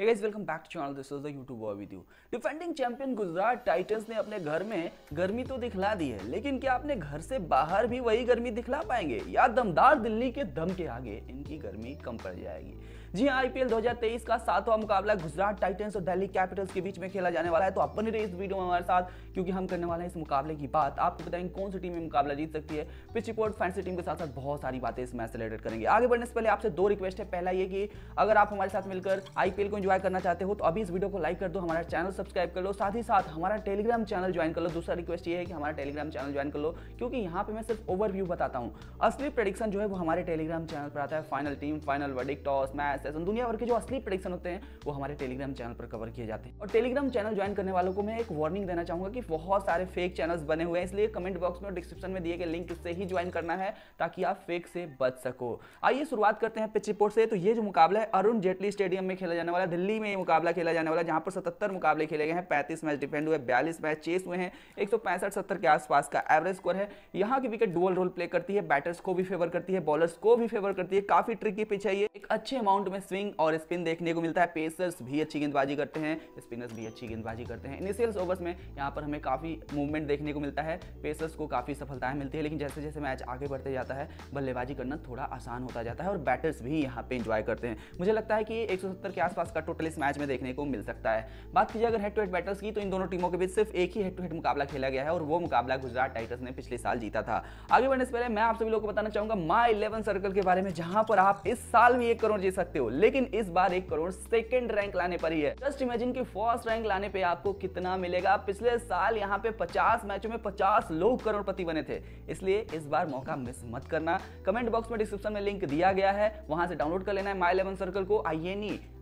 Hey guys, welcome back to channel. This is the YouTube boy with you. Defending champion Gujarat Titans ने अपने घर में गर्मी तो दिखला दी है लेकिन क्या अपने घर से बाहर भी वही गर्मी दिखला पाएंगे या दमदार दिल्ली के दम के आगे इनकी गर्मी कम पड़ जाएगी जी हाँ आईपीएल 2023 का सातवां मुकाबला गुजरात टाइटंस और दिल्ली कैपिटल्स के बीच में खेला जाने वाला है तो आप बने रहे इस वीडियो में हमारे साथ क्योंकि हम करने वाले हैं इस मुकाबले की बात आपको बताएंगे कौन सी टीम ये मुकाबला जीत सकती है पिच रिपोर्ट फैंसी टीम के साथ साथ बहुत सारी बातें इस मैच से रिलेटेड करेंगे आगे बढ़ने से पहले आपसे दो रिक्वेस्ट है पहला ये कि अगर आप हमारे साथ मिलकर आईपीएल को एंजॉय करना चाहते हो तो अभी इस वीडियो को लाइक कर दो हमारा चैनल सब्सक्राइब कर लो साथ ही साथ हमारा टेलीग्राम चैनल ज्वाइन कर लो दूसरा रिक्वेस्ट ये है कि हमारा टेलीग्राम चैनल ज्वाइन कर लो क्योंकि यहाँ पे मैं सिर्फ ओवरव्यू बताता हूँ असली प्रडिक्शन जो है वो हमारे टेलीग्राम चैनल पर आता है final team final verdict toss match session दुनिया भर के जो असली प्रडिक्शन होते हैं वो हमारे टेलीग्राम चैनल पर कवर किए जाते हैं और टेलीग्राम चैनल ज्वाइन करने वालों को मैं एक वार्निंग देना चाहूंगा कि बहुत सारे फेक चैनल्स बने हुए हैं इसलिए कमेंट बॉक्स में डिस्क्रिप्शन में दिए गए लिंक से ही ज्वाइन करना है ताकि आप फेक से बच सको आइए शुरुआत करते हैं पिच रिपोर्ट से तो ये जो मुकाबला है अरुण जेटली स्टेडियम में खेला जाने वाला दिल्ली में ये मुकाबला खेला जाने वाला जहां पर सतर मुकाबले खेले गए हैं पैंतीस मैच डिफेंड हुए बयालीस मैच चेस हुए हैं एक सौ के आसपास का एवरेज स्कोर है यहाँ की विकेट डुअल रोल प्ले करती है बैटर्स को भी फेवर करती है बॉलर्स को भी फेवर करती है काफी ट्रिकी पिच है ये एक अच्छे अमाउंट आउट में स्विंग और स्पिन देखने को मिलता है पेसर्स भी अच्छी गेंदबाजी करते हैं स्पिनर्स भी अच्छी गेंदबाजी करते हैं इनिशियल्स ओवर्स में यहाँ पर हमें काफ़ी मूवमेंट देखने को मिलता है पेसर्स को काफ़ी सफलताएं मिलती है लेकिन जैसे जैसे मैच आगे बढ़ते जाता है बल्लेबाजी करना थोड़ा आसान होता जाता है और बैटर्स भी यहाँ पर इंजॉय करते हैं मुझे लगता है कि एक के आसपास का टोटल इस मैच में देखने को मिल सकता है बात कीजिए अगर हेड टू हेड बैटर्स की तो इन दोनों टीमों के बीच सिर्फ एक ही हेड टू हेड मुकाबला खेला गया है और वो मुकाबला गुजरात टाइटर्स ने पिछले साल जीता था आगे बढ़ने से पहले मैं आप सभी लोग को बताना चाहूंगा माई इलेवन सर्कल के बारे में जहां पर आप इस साल भी एक करोड़ जीत सकते सकते हो लेकिन इस बार एक करोड़ सेकेंड रैंक लाने पर ही है जस्ट इमेजिन की फर्स्ट रैंक लाने पर आपको कितना मिलेगा पिछले साल यहाँ पे पचास मैचों में पचास लोग करोड़पति बने थे इसलिए इस बार मौका मिस मत करना कमेंट बॉक्स में डिस्क्रिप्शन में लिंक दिया गया है वहां से डाउनलोड कर लेना है माई इलेवन सर्कल को आई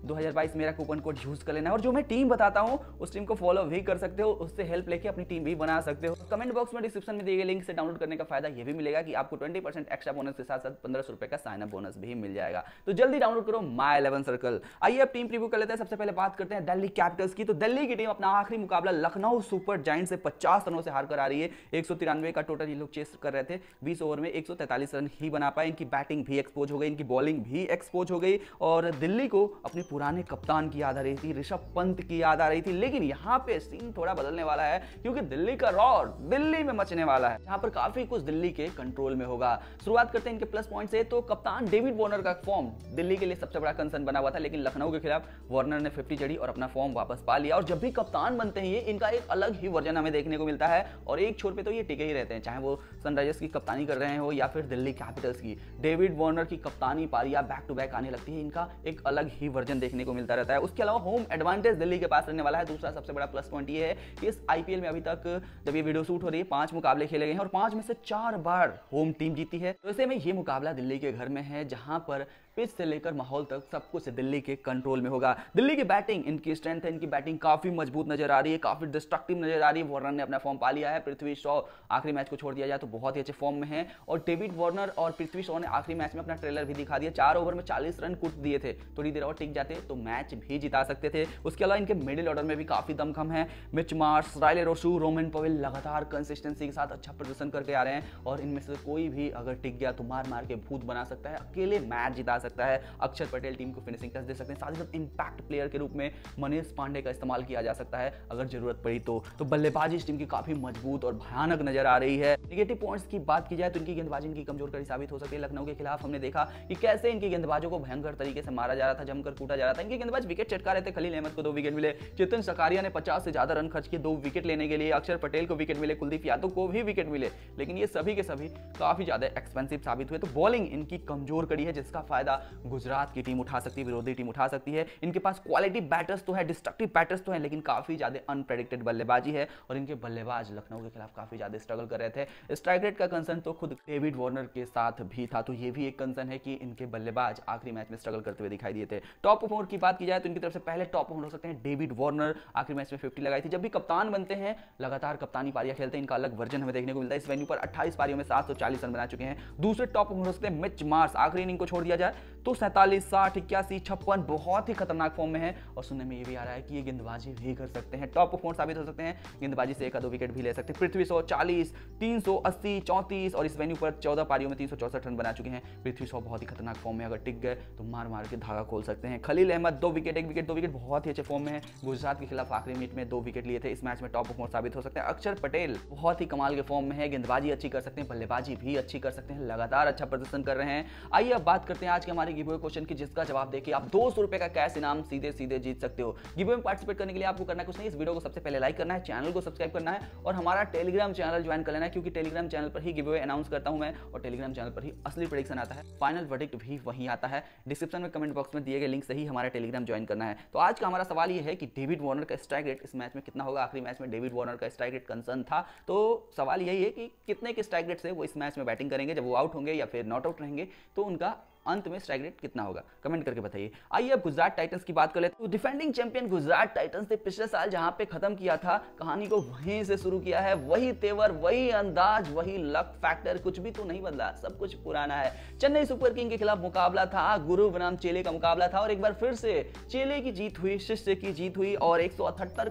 2022 मेरा कूपन कोड यूज़ कर लेना है और जो मैं टीम बताता हूँ उस टीम को फॉलो भी कर सकते हो उससे हेल्प लेके अपनी टीम भी बना सकते हो कमेंट बॉक्स में डिस्क्रिप्शन में दिए गए लिंक से डाउनलोड करने का फायदा यह भी मिलेगा कि आपको ट्वेंटी एक्स्ट्रा बोनस के साथ साथ पंद्रह रुपए का साइनअप बोनस भी मिल जाएगा तो जल्दी डाउनलोड करो माई इलेवन सर्कल आइए आप टीम प्रीव्यू कर लेते हैं सबसे पहले बात करते हैं दिल्ली कैपिटल्स की तो दिल्ली की टीम अपना आखिरी मुकाबला लखनऊ सुपर जॉइंट से पचास रनों से हार कर आ रही है एक का टोटल ये लोग चेस कर रहे थे बीस ओवर में एक रन ही बना पाए इनकी बैटिंग भी एक्सपोज हो गई इनकी बॉलिंग भी एक्सपोज हो गई और दिल्ली को अपनी पुराने कप्तान की याद आ रही थी ऋषभ पंत की याद आ रही थी लेकिन यहाँ पे सीन थोड़ा बदलने वाला है क्योंकि दिल्ली का रॉड दिल्ली में मचने वाला है यहाँ पर काफी कुछ दिल्ली के कंट्रोल में होगा शुरुआत करते हैं इनके प्लस पॉइंट से तो कप्तान डेविड वॉर्नर का फॉर्म दिल्ली के लिए सबसे बड़ा कंसर्न बना हुआ था लेकिन लखनऊ के खिलाफ वार्नर ने फिफ्टी चढ़ी और अपना फॉर्म वापस पा लिया और जब भी कप्तान बनते हैं ये इनका एक अलग ही वर्जन हमें देखने को मिलता है और एक छोर पे तो ये टिके ही रहते हैं चाहे वो सनराइजर्स की कप्तानी कर रहे हो या फिर दिल्ली कैपिटल्स की डेविड वॉर्नर की कप्तानी पारिया बैक टू बैक आने लगती है इनका एक अलग ही वर्जन ऑप्शन देखने को मिलता रहता है उसके अलावा होम एडवांटेज दिल्ली के पास रहने वाला है दूसरा सबसे बड़ा प्लस पॉइंट ये है कि इस आईपीएल में अभी तक जब ये वीडियो शूट हो रही है पांच मुकाबले खेले गए हैं और पांच में से चार बार होम टीम जीती है तो ऐसे में ये मुकाबला दिल्ली के घर में है जहां पर पिच से लेकर माहौल तक सब कुछ दिल्ली के कंट्रोल में होगा दिल्ली की बैटिंग इनकी स्ट्रेंथ है इनकी बैटिंग काफी मजबूत नजर आ रही है काफी डिस्ट्रक्टिव नजर आ रही है वॉर्नर ने अपना फॉर्म पा लिया है पृथ्वी शॉ आखिरी मैच को छोड़ दिया जाए तो बहुत ही अच्छे फॉर्म में है और डेविड वॉर्नर और पृथ्वी शॉ ने आखिरी मैच में अपना ट्रेलर भी दिखा दिया चार ओवर में चालीस रन कूट दिए थे थोड़ी देर और टिक जाते तो मैच भी जिता सकते थे उसके अलावा इनके मिडिल ऑर्डर में भी काफी दमखम है मिच मार्स रायले रोशू रोमन पवेल लगातार कंसिस्टेंसी के साथ अच्छा प्रदर्शन करके आ रहे हैं और इनमें से कोई भी अगर टिक गया तो मार मार के भूत बना सकता है अकेले मैच जिता सकता है अक्षर पटेल टीम को फिनिशिंग टच दे सकते हैं साथ ही साथ इंपैक्ट प्लेयर के रूप में मनीष पांडे का इस्तेमाल किया जा सकता है अगर जरूरत पड़ी तो, तो बल्लेबाजी इस टीम की काफी मजबूत और भयानक नजर आ रही है निगेटिव पॉइंट्स की बात की जाए तो इनकी गेंदबाजी इनकी कमजोर कड़ी साबित हो सकती है लखनऊ के खिलाफ हमने देखा कि कैसे इनकी गेंदबाजों को भयंकर तरीके से मारा जा रहा था जमकर कूटा जा रहा था इनके गेंदबाज विकेट चटका रहे थे खलील अहमद को दो विकेट मिले चेतन सकारिया ने पचास से ज्यादा रन खर्च किए दो विकेट लेने के लिए अक्षर पटेल को विकेट मिले कुलदीप यादव को भी विकेट मिले लेकिन ये सभी के सभी काफी ज्यादा एक्सपेंसिव साबित हुए तो बॉलिंग इनकी कमजोर कड़ी है जिसका फायदा फायदा गुजरात की टीम उठा सकती है विरोधी टीम उठा सकती है इनके पास क्वालिटी बैटर्स तो है डिस्ट्रक्टिव बैटर्स तो हैं लेकिन काफ़ी ज़्यादा अनप्रेडिक्टेड बल्लेबाजी है और इनके बल्लेबाज लखनऊ के खिलाफ काफ़ी ज़्यादा स्ट्रगल कर रहे थे स्ट्राइक रेट का कंसर्न तो खुद डेविड वार्नर के साथ भी था तो ये भी एक कंसर्न है कि इनके बल्लेबाज आखिरी मैच में स्ट्रगल करते हुए दिखाई दिए थे टॉप ओवर की बात की जाए तो इनकी तरफ से पहले टॉप ओवर हो सकते हैं डेविड वार्नर आखिरी मैच में फिफ्टी लगाई थी जब भी कप्तान बनते हैं लगातार कप्तानी पारियां खेलते हैं इनका अलग वर्जन हमें देखने को मिलता है इस वेन्यू पर अट्ठाईस पारियों में सात रन बना चुके हैं दूसरे टॉप ऑफ हो सकते हैं मिच मार्स आखिरी इनिंग को छोड़ दिया जाए तो सैंतालीस साठ इक्यासी छप्पन बहुत ही खतरनाक फॉर्म में है और सुनने में ये भी आ रहा है कि ये गेंदबाजी भी कर सकते हैं टॉप फोर साबित हो सकते हैं गेंदबाजी से एक दो विकेट भी ले सकते हैं पृथ्वी सौ चालीस तीन सौ अस्सी चौंतीस और इस वेन्यू पर चौदह पारियों में तीन सौ चौसठ रन बना चुके हैं पृथ्वी सौ बहुत ही खतरनाक फॉर्म में अगर टिक गए तो मार मार के धागा खोल सकते हैं खलील अहमद दो विकेट एक विकेट दो विकेट बहुत ही अच्छे फॉर्म में है गुजरात के खिलाफ आखिरी मिनट में दो विकेट लिए थे इस मैच में टॉप फोर साबित हो सकते हैं अक्षर पटेल बहुत ही कमाल के फॉर्म में है गेंदबाजी अच्छी कर सकते हैं बल्लेबाजी भी अच्छी कर सकते हैं लगातार अच्छा प्रदर्शन कर रहे हैं आइए अब बात करते हैं आज के हमारे गिवे क्वेश्चन की जिसका जवाब देखिए आप दो सौ रुपए का कैश इनाम सीधे सीधे जीत सकते हो गिवे में पार्टिसिपेट करने के लिए आपको करना कुछ नहीं इस वीडियो को सबसे पहले लाइक करना है चैनल को सब्सक्राइब करना है और हमारा टेलीग्राम चैनल ज्वाइन कर लेना है क्योंकि टेलीग्राम चैनल पर ही गिवे अनाउंस करता हूं मैं और टेलीग्राम चैनल पर ही असली प्रोडिक्शन आता है फाइनल वर्डिक्ट भी वहीं आता है डिस्क्रिप्शन में कमेंट बॉक्स में दिए गए लिंक से ही हमारा टेलीग्राम ज्वाइन करना है तो आज का हमारा सवाल यह है कि डेविड वॉर्नर का स्ट्राइक रेट इस मैच में कितना होगा आखिरी मैच में डेविड वॉर्नर का स्ट्राइक रेट कंसर्न था तो सवाल यही है कि कितने के स्ट्राइक रेट से वो इस मैच में बैटिंग करेंगे जब वो आउट होंगे या फिर नॉट आउट रहेंगे तो उनका अंत में स्ट्राइक रेट कितना होगा कमेंट करके बताइए आइए अब गुजरात टाइटन्स की बात कर लेते हैं तो डिफेंडिंग चैंपियन गुजरात टाइटन्स ने पिछले साल जहां पे खत्म किया था कहानी को वहीं से शुरू किया है वही तेवर वही अंदाज वही लक फैक्टर कुछ भी तो नहीं बदला सब कुछ पुराना है चेन्नई सुपर किंग के खिलाफ मुकाबला था गुरु बनाम चेले का मुकाबला था और एक बार फिर से चेले की जीत हुई शिष्य की जीत हुई और एक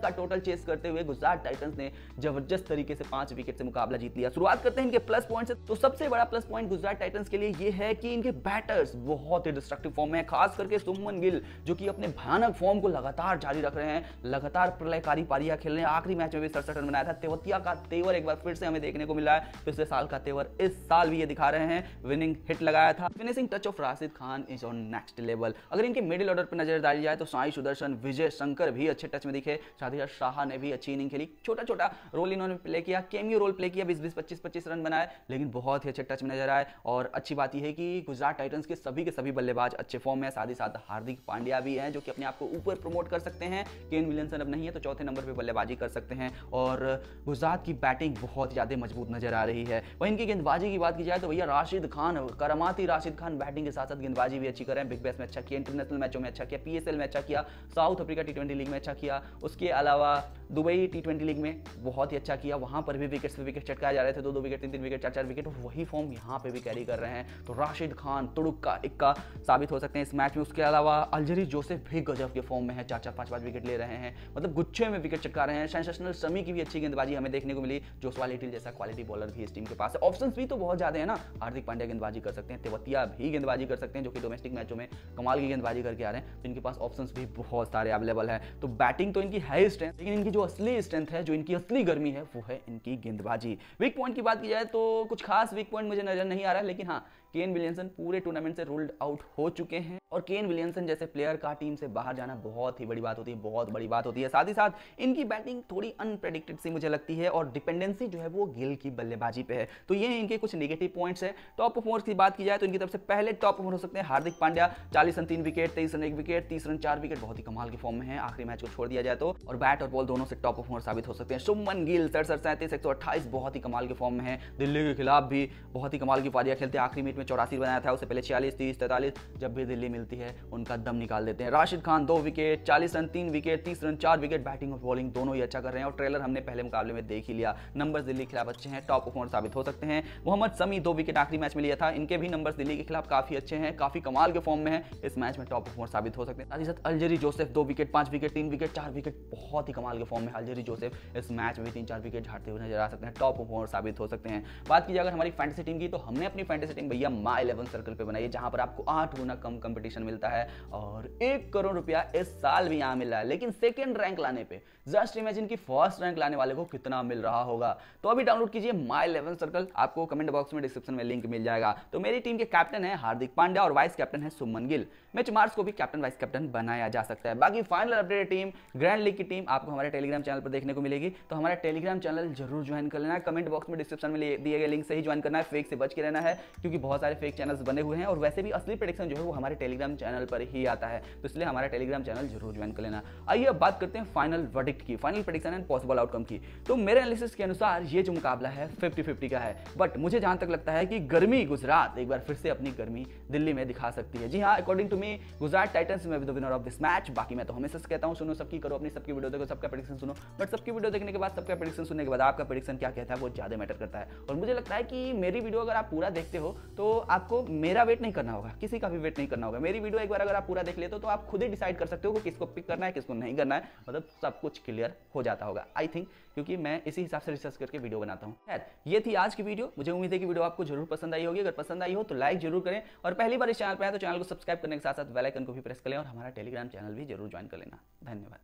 का टोटल चेस करते हुए गुजरात टाइटन्स ने जबरदस्त तरीके से पांच विकेट से मुकाबला जीत लिया शुरुआत करते हैं इनके प्लस पॉइंट से तो सबसे बड़ा प्लस पॉइंट गुजरात टाइटन्स के लिए यह है कि इनके बैटर प्लेयर्स बहुत ही डिस्ट्रक्टिव फॉर्म में है खास करके सुमन गिल जो कि अपने भयानक फॉर्म को लगातार जारी रख रहे हैं लगातार प्रलयकारी पारिया खेल रहे हैं आखिरी मैच में भी सड़सठ रन बनाया था तेवतिया का तेवर एक बार फिर से हमें देखने को मिला है पिछले साल का तेवर इस साल भी ये दिखा रहे हैं विनिंग हिट लगाया था finishing touch of Rashid Khan is on next level अगर इनके मिडिल ऑर्डर पर नजर डाली जाए तो साई सुदर्शन विजय शंकर भी अच्छे टच में दिखे साथ ही शाह ने भी अच्छी इनिंग खेली छोटा छोटा रोल इन्होंने प्ले किया केमियो रोल प्ले किया बीस बीस पच्चीस पच्चीस रन बनाए लेकिन बहुत ही अच्छे टच में नजर आए और अच्छी बात यह है कि गुजरात टाइटन्स के के सभी के सभी बल्लेबाज अच्छे फॉर्म में साथ ही साथ हार्दिक पांड्या भी हैं जो कि अपने आप को ऊपर प्रमोट कर सकते हैं केन विलियमसन अब नहीं है तो चौथे नंबर पर बल्लेबाजी कर सकते हैं और गुजरात की बैटिंग बहुत ज़्यादा मजबूत नजर आ रही है वहीं इनकी गेंदबाजी की बात की जाए तो भैया राशिद खान करमाती राशिद खान बैटिंग के साथ साथ गेंदबाजी भी अच्छी कर रहे हैं बिग बैस में अच्छा किया इंटरनेशनल मैचों में अच्छा किया पीएसएल में अच्छा किया साउथ अफ्रीका टी लीग में अच्छा किया उसके अलावा दुबई टी ट्वेंटी लीग में बहुत ही अच्छा किया वहां पर भी विकेट से विकेट चटकाए जा रहे थे दो दो विकेट तीन तीन विकेट चार चार विकेट वही फॉर्म यहाँ पे भी कैरी कर रहे हैं तो राशिद खान तुड़ुक इक्का इक्का साबित हो सकते हैं इस मैच में उसके अलावा अलजरी जोसेफ भी गजब के फॉर्म में है चार चार पांच पांच विकेट ले रहे हैं मतलब गुच्छे में विकेट चटका रहे हैं सेंसेशनल समी की भी अच्छी गेंदबाजी हमें देखने को मिली जोसवा लिटिल जैसा क्वालिटी बॉलर भी इस टीम के पास है ऑप्शन भी तो बहुत ज़्यादा है ना हार्दिक पांड्या गेंदबाजी कर सकते हैं तेवतिया भी गेंदबाजी कर सकते हैं जो कि डोमेस्टिक मैचों में कमाल की गेंदबाजी करके आ रहे हैं तो इनके पास ऑप्शन भी बहुत सारे अवेलेबल है तो बैटिंग तो इनकी है स्ट्रेंथ लेकिन इनकी जो असली स्ट्रेंथ है जो इनकी असली गर्मी है वो है इनकी गेंदबाजी वीक पॉइंट की बात की जाए तो कुछ खास वीक पॉइंट मुझे नजर नहीं आ रहा है लेकिन हाँ केन विलियमसन पूरे टूर्नामेंट से रूल्ड आउट हो चुके हैं और केन विलियमसन जैसे प्लेयर का टीम से बाहर जाना बहुत ही बड़ी बात होती है बहुत बड़ी बात होती है साथ ही साथ इनकी बैटिंग थोड़ी अनप्रेडिक्टेड सी मुझे लगती है और डिपेंडेंसी जो है वो गिल की बल्लेबाजी पे है तो ये इनके कुछ निगेटिव पॉइंट्स है टॉप परफॉर्मर्स की बात की जाए तो इनकी तरफ से पहले टॉप परफॉर्मर हो सकते हैं हार्दिक पांड्या चालीस रन तीन विकेट तेईस रन एक विकेट तीस रन चार विकेट बहुत ही कमाल के फॉर्म में है आखिरी मैच को छोड़ दिया जाए तो और बैट और बॉल दोनों से टॉप परफॉर्मर साबित हो सकते हैं सुमन गिल सड़सठ सैंतीस एक बहुत ही कमाल के फॉर्म में है दिल्ली के खिलाफ भी बहुत ही कमाल की पारियां खेलते हैं आखिरी मिनट में में चौरासी बनाया था उससे पहले छियालीस तीस तैतालीस जब भी दिल्ली मिलती है उनका दम निकाल देते हैं राशिद खान दो विकेट चालीस रन तीन विकेट तीस रन चार विकेट बैटिंग और बॉलिंग दोनों ही अच्छा कर रहे हैं और ट्रेलर हमने पहले मुकाबले में देख ही लिया नंबर दिल्ली के खिलाफ अच्छे हैं टॉप ऑफ साबित हो सकते हैं मोहम्मद समी दो विकेट आखिरी मैच में लिया था इनके भी नंबर दिल्ली के खिलाफ काफी अच्छे हैं काफी कमाल के फॉर्म में है इस मैच में टॉप ऑफ साबित हो सकते हैं साथ ही साथ अलजरी जोसेफ दो विकेट पांच विकेट तीन विकेट चार विकेट बहुत ही कमाल के फॉर्म में अलजरी जोसेफ इस मैच में तीन चार विकेट झाड़ते हुए नजर आ सकते हैं टॉप ऑफ साबित हो सकते हैं बात की जाए अगर हमारी फैंटेसी टीम की तो हमने अपनी फैंटेसी टीम भैया दिया माई इलेवन सर्कल पे बनाइए जहां पर आपको आठ गुना कम कंपटीशन मिलता है और एक करोड़ रुपया इस साल भी यहां मिल रहा है लेकिन सेकेंड रैंक लाने पे जस्ट इमेजिन की फर्स्ट रैंक लाने वाले को कितना मिल रहा होगा तो अभी डाउनलोड कीजिए माई इलेवन सर्कल आपको कमेंट बॉक्स में डिस्क्रिप्शन में लिंक मिल जाएगा तो मेरी टीम के कैप्टन है हार्दिक पांडे और वाइस कैप्टन है सुमन गिल मैच मार्च को भी कैप्टन वाइस कैप्टन बनाया जा सकता है बाकी final update team grand league की टीम आपको हमारे टेलीग्राम चैनल पर देखने को मिलेगी तो हमारा टेलीग्राम चैनल जरूर ज्वाइन कर लेना कमेंट बॉक्स में डिस्क्रिप्शन में दिए गए लिंक से ही ज्वाइन करना है फेक से बच के रहना है क्योंकि बहुत बहुत सारे फेक चैनल्स बने हुए हैं और वैसे भी असली प्रोडिक्शन जो है वो हमारे टेलीग्राम चैनल पर ही आता है तो इसलिए हमारा टेलीग्राम चैनल जरूर ज्वाइन कर लेना आइए अब बात करते हैं फाइनल वर्डिक्ट की final prediction and possible outcome की तो मेरे एनालिसिस के अनुसार ये जो मुकाबला है फिफ्टी फिफ्टी का है बट मुझे जहां तक लगता है कि गर्मी गुजरात एक बार फिर से अपनी गर्मी दिल्ली में दिखा सकती है जी हाँ according to me Gujarat Titans में विनर ऑफ दिस मैच बाकी मैं तो हमेशा से कहता हूँ सुनो सबकी करो अपनी सबकी वीडियो देखो सबका प्रोडिक्शन सुनो बट सबकी वीडियो देखने के बाद सबका प्रोडिक्शन सुनने के बाद आपका प्रोडिक्शन क्या कहता है वो ज़्यादा मैटर करता है और मुझे लगता है कि मेरी वीडियो अगर आप पूरा देखते हो तो तो आपको मेरा वेट नहीं करना होगा किसी का भी वेट नहीं करना होगा मेरी वीडियो एक बार अगर आप पूरा देख लेते हो तो आप खुद ही डिसाइड कर सकते हो कि किसको पिक करना है किसको नहीं करना है मतलब सब कुछ क्लियर हो जाता होगा आई थिंक क्योंकि मैं इसी हिसाब से रिसर्च करके वीडियो बनाता हूँ खैर ये थी आज की वीडियो मुझे उम्मीद है कि वीडियो आपको जरूर पसंद आई होगी अगर पसंद आई हो तो लाइक जरूर करें और पहली बार इस चैनल पर आए तो चैनल को सब्सक्राइब करने के साथ साथ बेलाइकन को भी प्रेस करें और हमारा टेलीग्राम चैनल भी जरूर ज्वाइन कर लेना धन्यवाद